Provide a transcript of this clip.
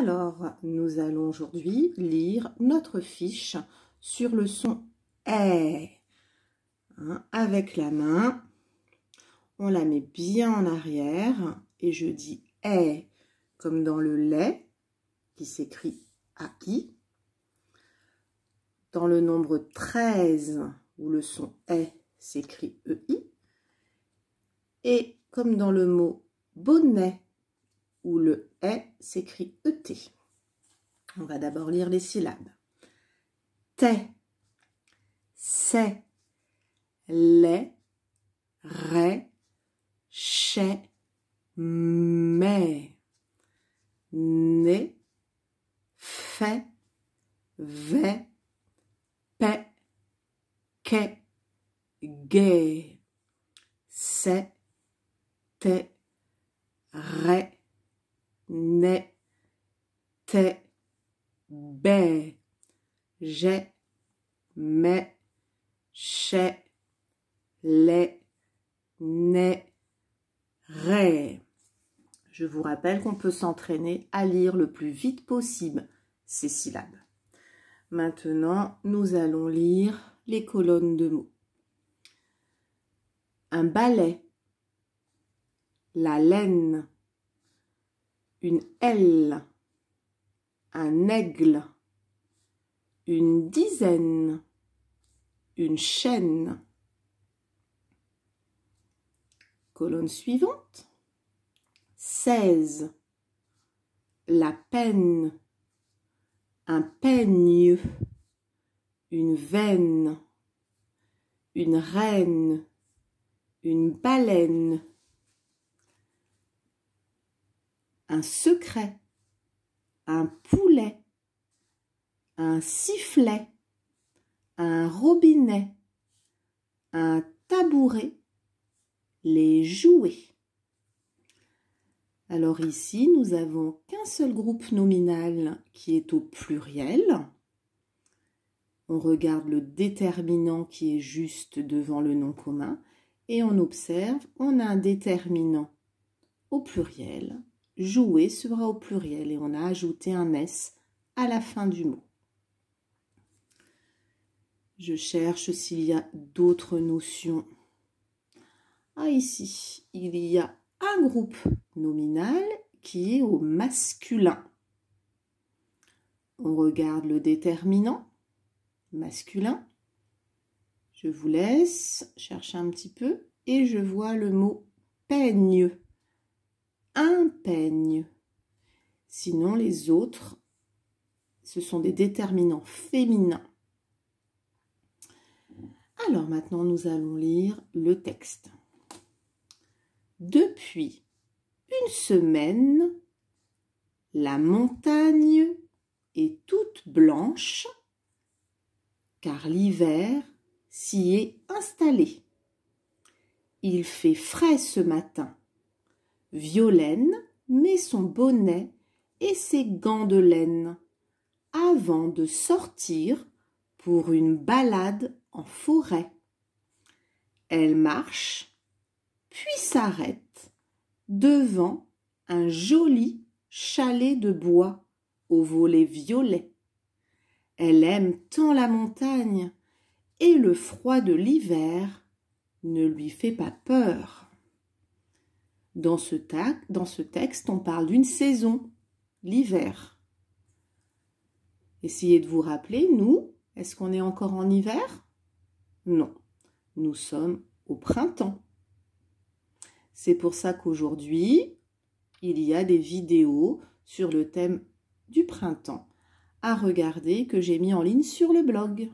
Alors, nous allons aujourd'hui lire notre fiche sur le son « est hein, Avec la main, on la met bien en arrière et je dis « ai comme dans le « lait » qui s'écrit « acquis ». Dans le nombre 13, où le son « est » s'écrit « ei ». Et comme dans le mot « bonnet », où le est s'écrit ET. On va d'abord lire les syllabes. T'es, c'est, les, ré, chez, mais, né, fait, vais, paix, qu'est, gay, c'est, t'es, ré, ben, j'ai, mais, les, Je vous rappelle qu'on peut s'entraîner à lire le plus vite possible ces syllabes. Maintenant, nous allons lire les colonnes de mots. Un balai, la laine, une aile, un aigle, une dizaine, une chaîne. Colonne suivante. Seize, La peine, un peigne, une veine, une reine, une baleine, un secret, un poulet, un sifflet, un robinet, un tabouret, les jouets. Alors ici, nous avons qu'un seul groupe nominal qui est au pluriel. On regarde le déterminant qui est juste devant le nom commun et on observe, on a un déterminant au pluriel jouer sera au pluriel et on a ajouté un S à la fin du mot. Je cherche s'il y a d'autres notions. Ah, ici, il y a un groupe nominal qui est au masculin. On regarde le déterminant masculin. Je vous laisse chercher un petit peu et je vois le mot peigneux un peigne. Sinon, les autres, ce sont des déterminants féminins. Alors maintenant, nous allons lire le texte. Depuis une semaine, la montagne est toute blanche car l'hiver s'y est installé. Il fait frais ce matin Violaine met son bonnet et ses gants de laine avant de sortir pour une balade en forêt. Elle marche, puis s'arrête devant un joli chalet de bois au volet violet. Elle aime tant la montagne et le froid de l'hiver ne lui fait pas peur. Dans ce, texte, on parle d'une saison, l'hiver. Essayez de vous rappeler, nous, est-ce qu'on est encore en hiver Non, nous sommes au printemps. C'est pour ça qu'aujourd'hui, il y a des vidéos sur le thème du printemps à regarder que j'ai mis en ligne sur le blog.